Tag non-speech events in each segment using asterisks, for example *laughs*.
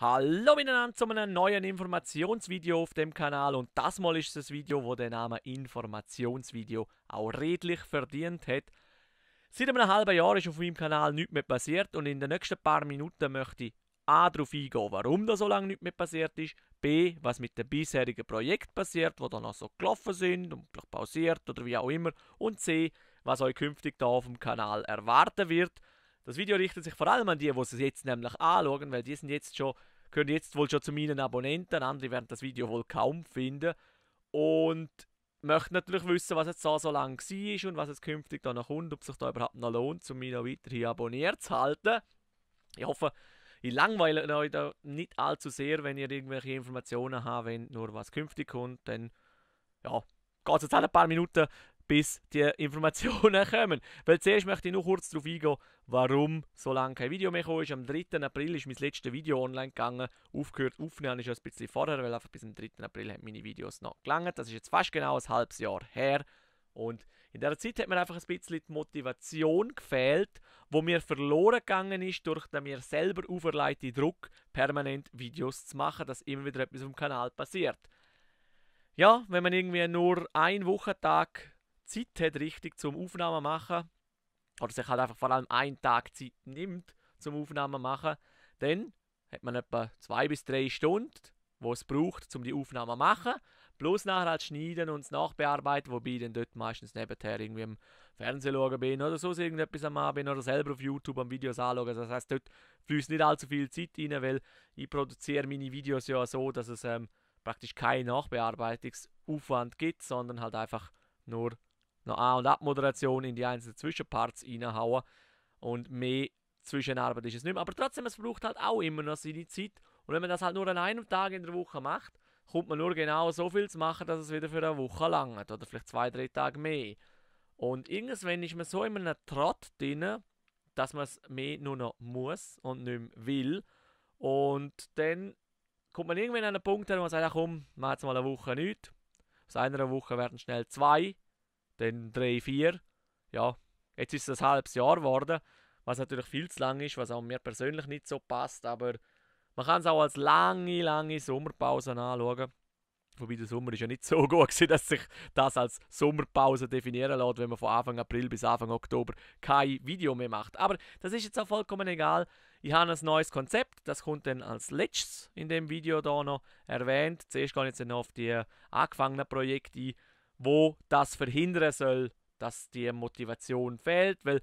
Hallo miteinander zu einem neuen Informationsvideo auf dem Kanal und das mal ist das Video, wo der Name Informationsvideo auch redlich verdient hat. Seit einem halben Jahr ist auf meinem Kanal nichts mehr passiert und in den nächsten paar Minuten möchte ich A darauf eingehen, warum da so lange nichts mehr passiert ist, B, was mit den bisherigen Projekten passiert, die da noch so gelaufen sind und pausiert oder wie auch immer und C, was euch künftig da auf dem Kanal erwarten wird das Video richtet sich vor allem an die, die es jetzt nämlich anschauen, weil die sind jetzt schon, gehören jetzt wohl schon zu meinen Abonnenten. Andere werden das Video wohl kaum finden. Und möchte natürlich wissen, was jetzt da so lange war und was es künftig da noch kommt, ob es sich da überhaupt noch lohnt, um mich noch weiterhin abonniert zu halten. Ich hoffe, ich langweile euch da nicht allzu sehr, wenn ihr irgendwelche Informationen habt, wenn nur was künftig kommt, dann ja, geht es jetzt halt ein paar Minuten bis die Informationen *laughs* kommen. Weil zuerst möchte ich noch kurz darauf eingehen, warum so lange kein Video mehr gekommen ist. Am 3. April ist mein letztes Video online gegangen. Aufgehört aufnehmen ist ein bisschen vorher, weil einfach bis zum 3. April haben meine Videos noch gelangt. Das ist jetzt fast genau ein halbes Jahr her. Und in dieser Zeit hat mir einfach ein bisschen die Motivation gefehlt, wo mir verloren gegangen ist, durch den mir selber auferlegten Druck, permanent Videos zu machen, dass immer wieder etwas auf dem Kanal passiert. Ja, wenn man irgendwie nur einen Wochentag Zeit hat, richtig zum Aufnahmen machen, oder sich halt einfach vor allem einen Tag Zeit nimmt zum Aufnahmen machen, dann hat man etwa zwei bis drei Stunden, wo es braucht, um die Aufnahmen zu machen. Plus nachher halt schneiden und nachbearbeiten, wobei ich dann dort meistens nebenher irgendwie im Fernsehen schauen bin oder so irgendetwas am Abend oder selber auf YouTube am Videos anschauen. Das heißt, dort fließt nicht allzu viel Zeit rein, weil ich produziere meine Videos ja so, dass es ähm, praktisch keinen Nachbearbeitungsaufwand gibt, sondern halt einfach nur noch An- und Abmoderation in die einzelnen Zwischenparts reinhauen. Und mehr Zwischenarbeit ist es nicht mehr. Aber trotzdem, es braucht halt auch immer noch seine Zeit. Und wenn man das halt nur an einem Tag in der Woche macht, kommt man nur genau so viel zu machen, dass es wieder für eine Woche langt. Oder vielleicht zwei, drei Tage mehr. Und irgendwann ist man so in einem Trott drin, dass man es mehr nur noch muss und nicht mehr will. Und dann kommt man irgendwann an einen Punkt, wo man sagt, komm, mach jetzt mal eine Woche nichts. Aus einer Woche werden schnell zwei dann 3, 4. Ja, jetzt ist es ein halbes Jahr geworden, was natürlich viel zu lang ist, was auch mir persönlich nicht so passt, aber man kann es auch als lange, lange Sommerpause anschauen. Wobei der Sommer ist ja nicht so *laughs* gut gewesen, dass sich das als Sommerpause definieren lässt, wenn man von Anfang April bis Anfang Oktober kein Video mehr macht. Aber das ist jetzt auch vollkommen egal. Ich habe ein neues Konzept, das kommt dann als letztes in dem Video da noch erwähnt. Zuerst gehe ich jetzt noch auf die angefangenen Projekte ein, wo das verhindern soll, dass die Motivation fehlt, weil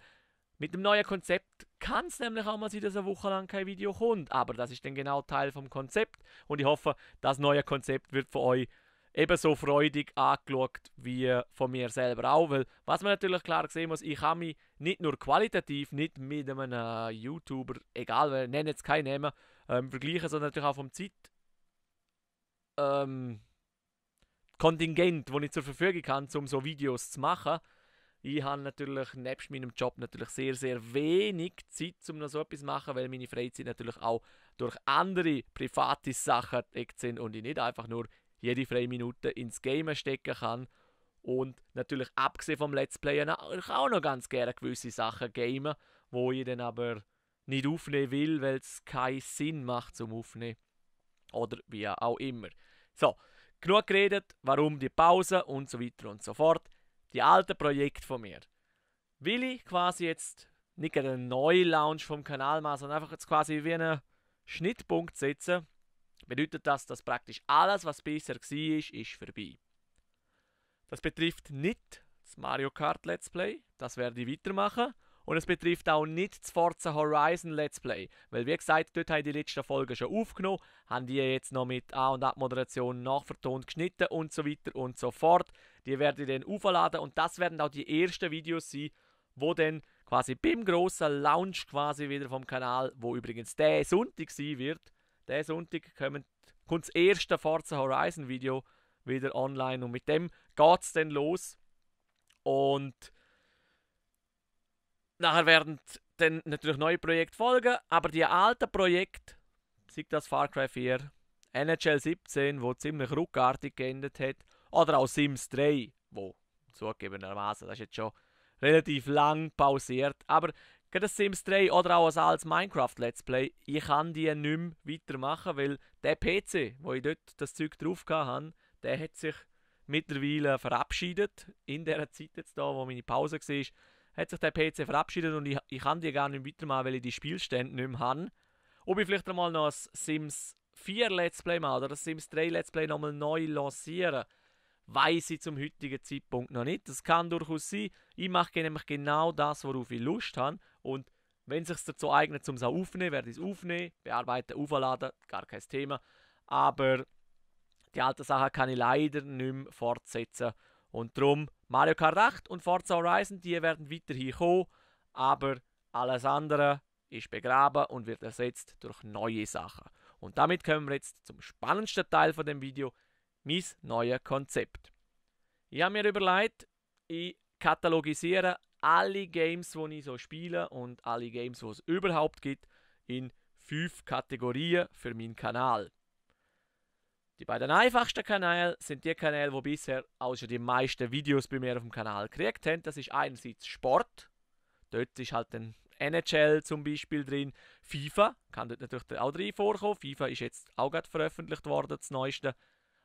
mit dem neuen Konzept kann es nämlich auch mal sein, dass eine Woche lang kein Video kommt, aber das ist dann genau Teil vom Konzept und ich hoffe, das neue Konzept wird von euch ebenso freudig angeschaut wie von mir selber auch, weil was man natürlich klar sehen muss, ich habe mich nicht nur qualitativ, nicht mit einem äh, YouTuber, egal wir nennen jetzt keinen Namen, ähm, vergleichen, sondern natürlich auch vom Zeit ähm, Kontingent, das ich zur Verfügung habe, um so Videos zu machen. Ich habe natürlich nebst meinem Job natürlich sehr, sehr wenig Zeit, um noch so etwas zu machen, weil meine Freizeit natürlich auch durch andere private Sachen gedeckt sind und ich nicht einfach nur jede freie Minute ins Game stecken kann. Und natürlich abgesehen vom Let's Play ich auch noch ganz gerne gewisse Sachen gamen, wo ich dann aber nicht aufnehmen will, weil es keinen Sinn macht zum Aufnehmen. Oder wie auch immer. So, Genug geredet, warum die Pause und so weiter und so fort. Die alten Projekte von mir. Will ich quasi jetzt nicht einen neuen Launch vom Kanal machen, sondern einfach jetzt quasi wie einen Schnittpunkt setzen, bedeutet das, dass praktisch alles, was bisher war, ist, ist vorbei. Das betrifft nicht das Mario Kart Let's Play, das werde ich weitermachen. Und es betrifft auch nicht das Forza Horizon Let's Play. Weil, wie gesagt, dort haben die letzten Folgen schon aufgenommen, haben die jetzt noch mit A- und Abmoderation nachvertont, geschnitten und so weiter und so fort. Die werde ich dann aufladen und das werden auch die ersten Videos sein, wo dann quasi beim grossen Launch quasi wieder vom Kanal, wo übrigens der Sonntag sein wird, der Sonntag kommt, kommt das erste Forza Horizon Video wieder online und mit dem geht es dann los. Und Nachher werden dann natürlich neue Projekte folgen, aber die alten Projekte, sei das Far Cry 4, NHL 17, wo ziemlich ruckartig geendet hat, oder auch Sims 3, wo zugegebenermaßen, das ist jetzt schon relativ lang pausiert, aber gerade Sims 3 oder auch ein altes Minecraft Let's Play, ich kann die nicht mehr weitermachen, weil der PC, wo ich dort das Zeug drauf hatte, der hat sich mittlerweile verabschiedet in der Zeit jetzt da, wo meine Pause war hat sich der PC verabschiedet und ich, ich kann die gar nicht weitermachen, weil ich die Spielstände nicht mehr habe. Ob ich vielleicht einmal noch das Sims 4 Let's Play mal oder das Sims 3 Let's Play nochmal neu lancieren, weiß ich zum heutigen Zeitpunkt noch nicht. Das kann durchaus sein. Ich mache nämlich genau das, worauf ich Lust habe und wenn es sich dazu eignet, um es auch aufzunehmen, werde ich es aufnehmen, bearbeiten, aufladen, gar kein Thema. Aber die alten Sachen kann ich leider nicht mehr fortsetzen und darum Mario Kart 8 und Forza Horizon, die werden weiterhin kommen, aber alles andere ist begraben und wird ersetzt durch neue Sachen. Und damit kommen wir jetzt zum spannendsten Teil von dem Video, mein neues Konzept. Ich habe mir überlegt, ich katalogisiere alle Games, die ich so spiele und alle Games, die es überhaupt gibt, in fünf Kategorien für meinen Kanal. Die beiden einfachsten Kanäle sind die Kanäle, wo bisher auch schon die meisten Videos bei mir auf dem Kanal gekriegt haben. Das ist einerseits Sport. Dort ist halt dann NHL zum Beispiel drin. FIFA kann dort natürlich auch drin vorkommen. FIFA ist jetzt auch gerade veröffentlicht worden, das Neueste.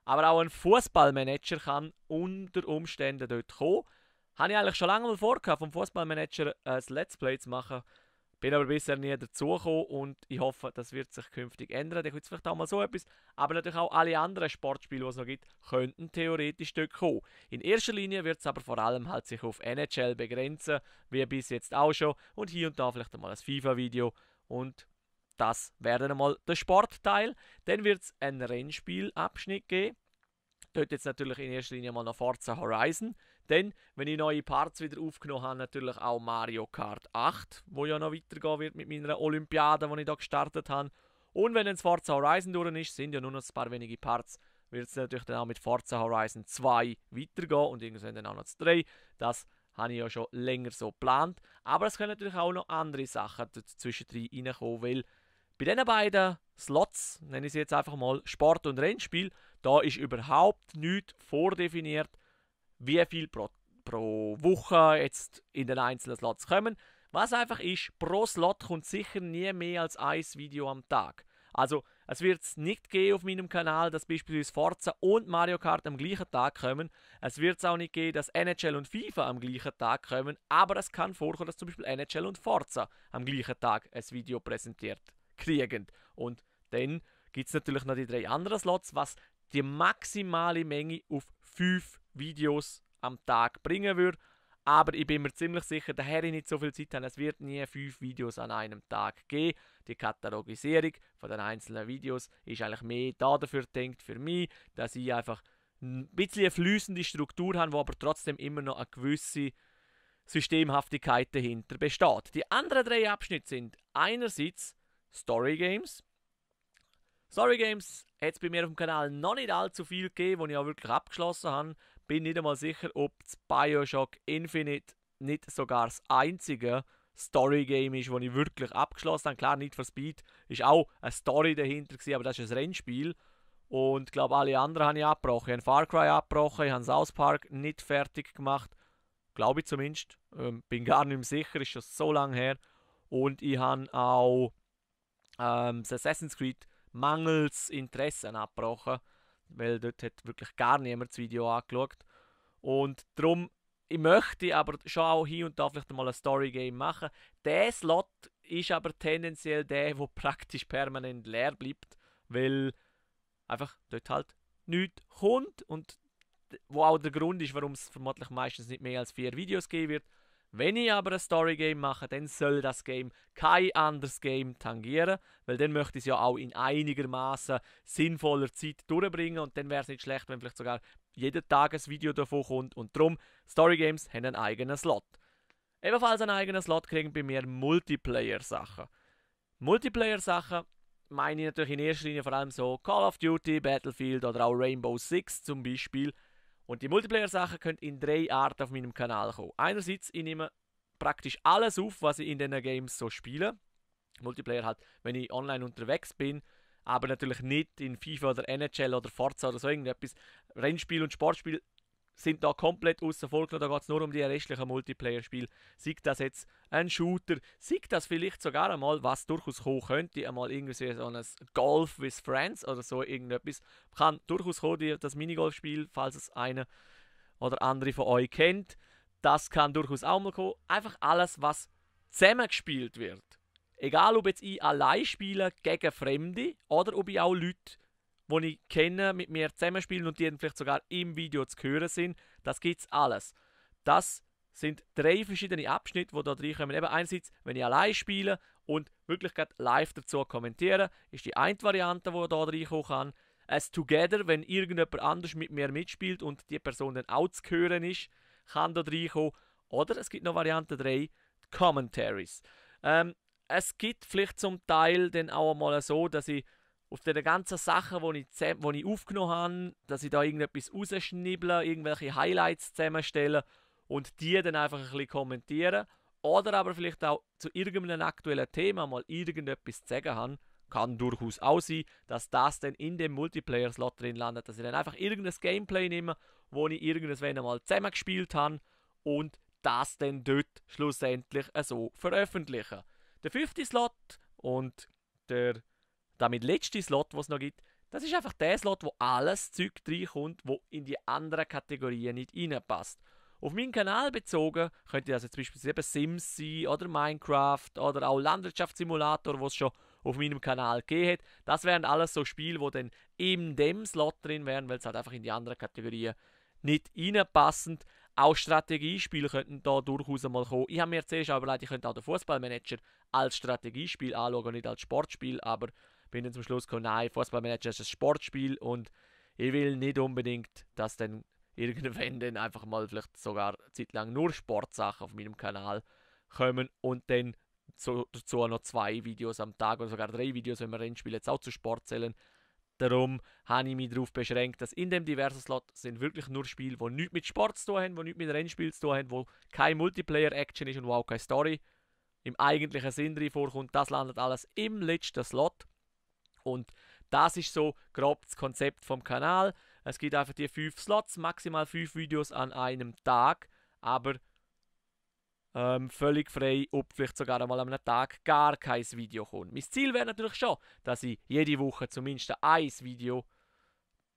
Aber auch ein Fußballmanager kann unter Umständen dort kommen. Habe ich eigentlich schon lange mal vorgehabt, vom Fußballmanager ein äh, Let's Play zu machen. Bin aber bisher nie dazugekommen und ich hoffe, das wird sich künftig ändern. Dann gibt es vielleicht auch mal so etwas. Aber natürlich auch alle anderen Sportspiele, die es noch gibt, könnten theoretisch dort kommen. In erster Linie wird es aber vor allem halt sich auf NHL begrenzen, wie bis jetzt auch schon. Und hier und da vielleicht einmal ein FIFA-Video. Und das wäre dann einmal der Sportteil. Dann wird es einen Rennspielabschnitt geben. Dort jetzt natürlich in erster Linie mal noch Forza Horizon. Dann, wenn ich neue Parts wieder aufgenommen habe, natürlich auch Mario Kart 8, wo ja noch weitergehen wird mit meiner Olympiade, die ich da gestartet habe. Und wenn dann das Forza Horizon durch ist, sind ja nur noch ein paar wenige Parts, wird es natürlich dann auch mit Forza Horizon 2 weitergehen und irgendwann dann auch noch das 3. Das habe ich ja schon länger so geplant. Aber es können natürlich auch noch andere Sachen zwischendrin reinkommen, weil bei diesen beiden Slots, nenne ich sie jetzt einfach mal Sport und Rennspiel, da ist überhaupt nichts vordefiniert wie viel pro, pro Woche jetzt in den einzelnen Slots kommen. Was einfach ist, pro Slot kommt sicher nie mehr als ein Video am Tag. Also es wird es nicht geben auf meinem Kanal, dass beispielsweise Forza und Mario Kart am gleichen Tag kommen. Es wird es auch nicht geben, dass NHL und FIFA am gleichen Tag kommen. Aber es kann vorkommen, dass zum Beispiel NHL und Forza am gleichen Tag ein Video präsentiert kriegen. Und dann gibt es natürlich noch die drei anderen Slots, was die maximale Menge auf 5 Videos am Tag bringen würde. Aber ich bin mir ziemlich sicher, da hätte ich nicht so viel Zeit haben. Es wird nie fünf Videos an einem Tag geben. Die Katalogisierung von den einzelnen Videos ist eigentlich mehr da dafür denkt für mich, dass ich einfach ein bisschen eine flüssende Struktur habe, wo aber trotzdem immer noch eine gewisse Systemhaftigkeit dahinter besteht. Die anderen drei Abschnitte sind einerseits Story Games. Story Games hat es bei mir auf dem Kanal noch nicht allzu viel gegeben, wo ich auch wirklich abgeschlossen habe bin nicht einmal sicher, ob das Bioshock Infinite nicht sogar das einzige Story-Game ist, das ich wirklich abgeschlossen habe. Klar, nicht for Speed ist auch eine Story dahinter, gewesen, aber das ist ein Rennspiel. Und ich glaube, alle anderen habe ich abgebrochen. Ich habe Far Cry abgebrochen, ich habe South Park nicht fertig gemacht. Glaube ich zumindest. Ähm, bin gar nicht mehr sicher, ist schon so lange her. Und ich habe auch ähm, Assassin's Creed mangels Interessen abgebrochen weil dort hat wirklich gar niemand das Video angeschaut. Und darum, ich möchte aber schon auch hier und da vielleicht mal ein Story-Game machen. Der Slot ist aber tendenziell der, wo praktisch permanent leer bleibt, weil einfach dort halt nichts kommt und wo auch der Grund ist, warum es vermutlich meistens nicht mehr als vier Videos geben wird. Wenn ich aber ein Story-Game mache, dann soll das Game kein anderes Game tangieren, weil dann möchte ich es ja auch in einigermaßen sinnvoller Zeit durchbringen und dann wäre es nicht schlecht, wenn vielleicht sogar jeden Tag ein Video davon kommt und darum, Story-Games haben einen eigenen Slot. Ebenfalls einen eigenen Slot kriegen bei mir Multiplayer-Sachen. Multiplayer-Sachen meine ich natürlich in erster Linie vor allem so Call of Duty, Battlefield oder auch Rainbow Six zum Beispiel – und die Multiplayer-Sachen können in drei Arten auf meinem Kanal kommen. Einerseits, ich nehme praktisch alles auf, was ich in diesen Games so spiele. Multiplayer halt, wenn ich online unterwegs bin, aber natürlich nicht in FIFA oder NHL oder Forza oder so irgendetwas. Rennspiel und Sportspiel sind da komplett außen vor Da geht es nur um die restlichen Multiplayer-Spiele. Sei das jetzt ein Shooter, sei das vielleicht sogar einmal, was durchaus kommen könnte, einmal irgendwie so ein Golf with Friends oder so irgendetwas. Kann durchaus kommen, das Minigolf-Spiel, falls es eine oder andere von euch kennt. Das kann durchaus auch mal kommen. Einfach alles, was zusammengespielt wird. Egal, ob jetzt ich allein spiele gegen Fremde oder ob ich auch Leute die ich kenne, mit mir zusammenspielen und die dann vielleicht sogar im Video zu hören sind. Das gibt es alles. Das sind drei verschiedene Abschnitte, die da drin kommen. Eben einerseits, wenn ich allein spiele und wirklich gerade live dazu kommentieren, ist die eine Variante, die da reinkommen kann. Ein Together, wenn irgendjemand anders mit mir mitspielt und die Person dann auch zu hören ist, kann da reinkommen. Oder es gibt noch Variante 3, Commentaries. Ähm, es gibt vielleicht zum Teil dann auch mal so, dass ich auf den ganzen Sachen, die ich, wo ich aufgenommen habe, dass ich da irgendetwas rausschnibble, irgendwelche Highlights zusammenstelle und die dann einfach ein bisschen kommentieren. Oder aber vielleicht auch zu irgendeinem aktuellen Thema mal irgendetwas zu sagen habe. Kann durchaus auch sein, dass das dann in dem Multiplayer-Slot drin landet, dass ich dann einfach irgendein Gameplay nehme, wo ich irgendwann mal zusammengespielt habe und das dann dort schlussendlich so veröffentliche. Der fünfte Slot und der damit letzte Slot, was es noch gibt, das ist einfach der Slot, wo alles Zeug reinkommt, wo in die anderen Kategorien nicht reinpasst. Auf meinen Kanal bezogen könnte das jetzt zum Beispiel Sims sein oder Minecraft oder auch Landwirtschaftssimulator, was es schon auf meinem Kanal gegeben Das wären alles so Spiele, wo dann in dem Slot drin wären, weil es halt einfach in die anderen Kategorien nicht reinpassend. Auch Strategiespiele könnten da durchaus mal kommen. Ich habe mir zuerst auch überlegt, ich könnte auch den Fußballmanager als Strategiespiel anschauen, nicht als Sportspiel, aber bin dann zum Schluss gekommen, nein, Fußballmanager ist ein Sportspiel und ich will nicht unbedingt, dass dann irgendwann dann einfach mal vielleicht sogar zeitlang nur Sportsachen auf meinem Kanal kommen und dann zu, dazu noch zwei Videos am Tag oder sogar drei Videos, wenn wir Rennspiele jetzt auch zu Sport zählen. Darum habe ich mich darauf beschränkt, dass in dem diversen Slot sind wirklich nur Spiele, die nichts mit Sport zu tun haben, die nichts mit Rennspielen zu tun haben, wo kein Multiplayer-Action ist und wo auch keine Story im eigentlichen Sinn drin vorkommt. Das landet alles im letzten Slot. Und das ist so grob das Konzept vom Kanal. Es gibt einfach die fünf Slots, maximal fünf Videos an einem Tag, aber ähm, völlig frei, ob vielleicht sogar einmal an einem Tag gar kein Video kommt. Mein Ziel wäre natürlich schon, dass ich jede Woche zumindest ein Video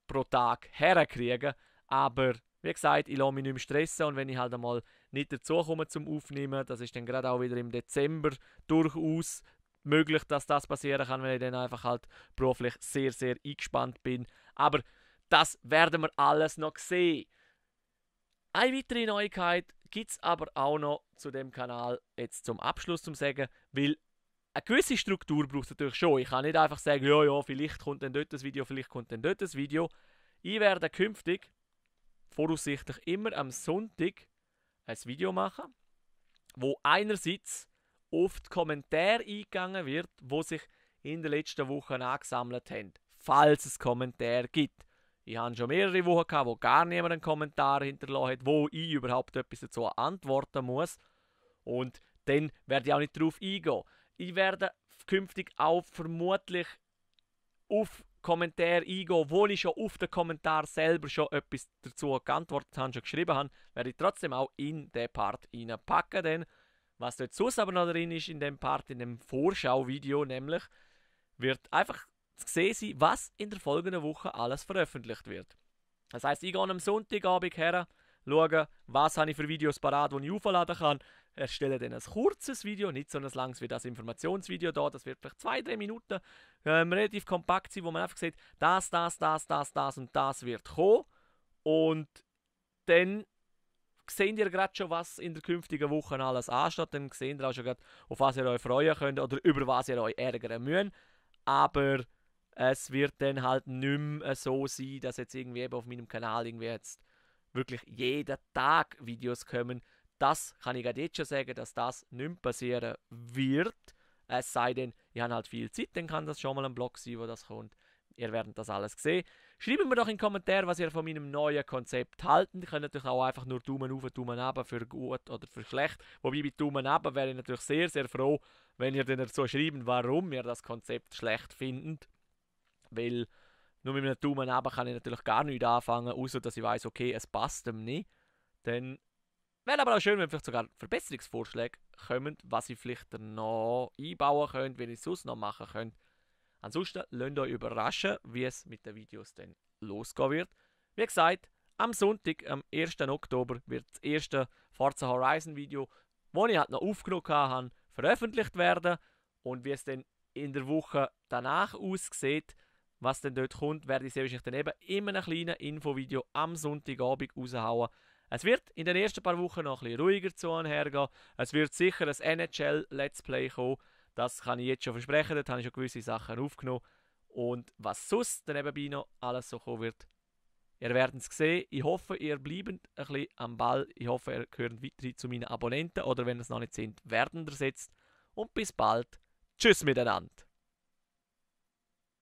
pro Tag herkriege, aber wie gesagt, ich lasse mich nicht mehr stressen und wenn ich halt einmal nicht dazukomme zum Aufnehmen, das ist dann gerade auch wieder im Dezember durchaus möglich, dass das passieren kann, weil ich dann einfach halt beruflich sehr, sehr eingespannt bin. Aber das werden wir alles noch sehen. Eine weitere Neuigkeit gibt es aber auch noch zu dem Kanal jetzt zum Abschluss zum sagen, weil eine gewisse Struktur braucht es natürlich schon. Ich kann nicht einfach sagen, ja, ja, vielleicht kommt dann dort das Video, vielleicht kommt dann dort das Video. Ich werde künftig voraussichtlich immer am Sonntag ein Video machen, wo einerseits auf die Kommentare eingegangen wird, wo sich in den letzten Wochen angesammelt haben, falls es Kommentare gibt. Ich hatte schon mehrere Wochen gehabt, wo gar niemand einen Kommentar hinterlassen hat, wo ich überhaupt etwas dazu antworten muss. Und dann werde ich auch nicht darauf eingehen. Ich werde künftig auch vermutlich auf Kommentare eingehen, wo ich schon auf den Kommentar selber schon etwas dazu geantwortet habe, schon geschrieben habe, werde ich trotzdem auch in den Part reinpacken. Denn was dort sonst aber noch drin ist in dem Part, in dem Vorschauvideo nämlich, wird einfach zu sehen sein, was in der folgenden Woche alles veröffentlicht wird. Das heißt, ich gehe am Sonntagabend her, schaue, was habe ich für Videos parat, die ich aufladen kann, erstelle dann ein kurzes Video, nicht so ein langes wie das Informationsvideo da, das wird vielleicht zwei, drei Minuten ähm, relativ kompakt sein, wo man einfach sieht, das, das, das, das, das und das wird kommen und dann seht ihr gerade schon, was in der künftigen Woche alles ansteht. Dann seht ihr auch schon gerade, auf was ihr euch freuen könnt oder über was ihr euch ärgern müsst. Aber es wird dann halt nicht mehr so sein, dass jetzt irgendwie eben auf meinem Kanal irgendwie jetzt wirklich jeden Tag Videos kommen. Das kann ich gerade jetzt schon sagen, dass das nicht mehr passieren wird. Es sei denn, ich habe halt viel Zeit, dann kann das schon mal ein Blog sein, wo das kommt. Ihr werdet das alles sehen. Schreibt mir doch in den Kommentar, was ihr von meinem neuen Konzept haltet. Ihr könnt natürlich auch einfach nur Daumen auf, Daumen ab für gut oder für schlecht. Wobei bei Daumen ab wäre ich natürlich sehr, sehr froh, wenn ihr dann so schreibt, warum ihr das Konzept schlecht findet. Weil nur mit einem Daumen ab kann ich natürlich gar nichts anfangen, außer dass ich weiß, okay, es passt ihm nicht. Dann Wäre aber auch schön, wenn vielleicht sogar Verbesserungsvorschläge kommen, was ich vielleicht noch einbauen könnte, wenn ich es sonst noch machen könnte. Ansonsten lasst euch überraschen, wie es mit den Videos dann losgehen wird. Wie gesagt, am Sonntag, am 1. Oktober, wird das erste Forza Horizon Video, das ich halt noch aufgenommen habe, veröffentlicht werden. Und wie es dann in der Woche danach aussieht, was dann dort kommt, werde ich sehr wahrscheinlich dann eben immer ein kleines Infovideo am Sonntagabend raushauen. Es wird in den ersten paar Wochen noch ein bisschen ruhiger zu uns hergehen. Es wird sicher ein NHL-Let's Play kommen. Das kann ich jetzt schon versprechen, dort habe ich schon gewisse Sachen aufgenommen. Und was sonst dann nebenbei noch alles so kommen wird, ihr werdet es sehen. Ich hoffe, ihr bleibt ein bisschen am Ball. Ich hoffe, ihr gehört weiterhin zu meinen Abonnenten oder wenn ihr es noch nicht sind, werden ihr ersetzt. Und bis bald. Tschüss miteinander.